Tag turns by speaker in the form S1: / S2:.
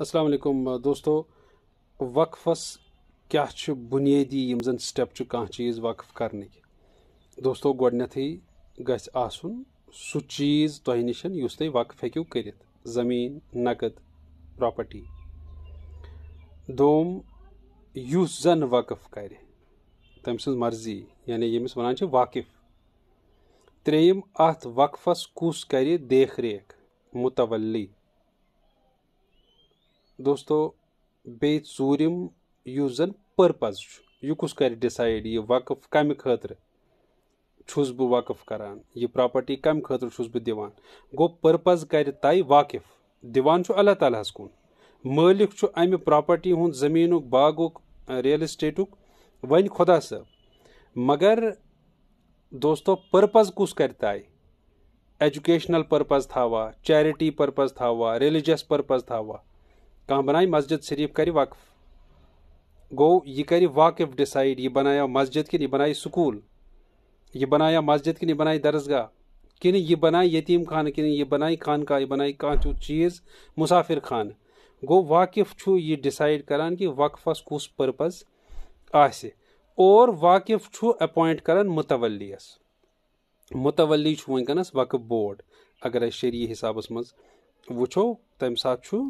S1: अस्सलाम वालेकुम दोस्तों वक्फस क्या बुनियादी यम जन स्टेप कह चीज़ वक्फ करने दोस्तों गोडनथी गसन सह चीज़ तह नश तुम वक्फ हूँ कर जमीन नकद प्रॉपर्टी दोम युस जन वक्फ कर तम मर्जी यानी यमिस वन वाकिफ त्रेम अत वक्फस कुस कर देख रेख मुतवली दोस्तों बेम यूजन पर्पज यह कुछ कर डिसाइड यह वक्फ कम खतर छुस बु वक्फ करान यह प्रॉपर्टी कम खतर छुस बु दिवान गो पर्पस कर तय वाकिफ दिवान छु अल्लाह ताला कुन मालिक छु अमे प्रॉपर्टी जमीन बागुक रियल एस्टेटुक वन खुदा सब मगर दोस्तों पर्पस कस कर तय एजुकेशनल पर्पज थावा चैरिटी पर्पज थावा रिलीजियस पर्पज थावा कहाँ बनाई मस्जिद शरीफ कर वक्फ गो यह कर वाकिफ डिसाइड यह बनाया मस्जिद कि यह बनाई स्कूल यह बनाया मस्जिद कि यह बनाई दरसगाह किन यह बनाई यतीम खान किन यह बनाई खान का यह बनाई कहाँ चीज़ मुसाफिर खान गो वाकिफ छु यह डिसाइड करान वक्फस कुस पर्पज़ आसि और वाकिफ अपॉइंट करान मुतवलीस मुतवली छु बोर्ड अगर शरी हिसाब मज वो तम सात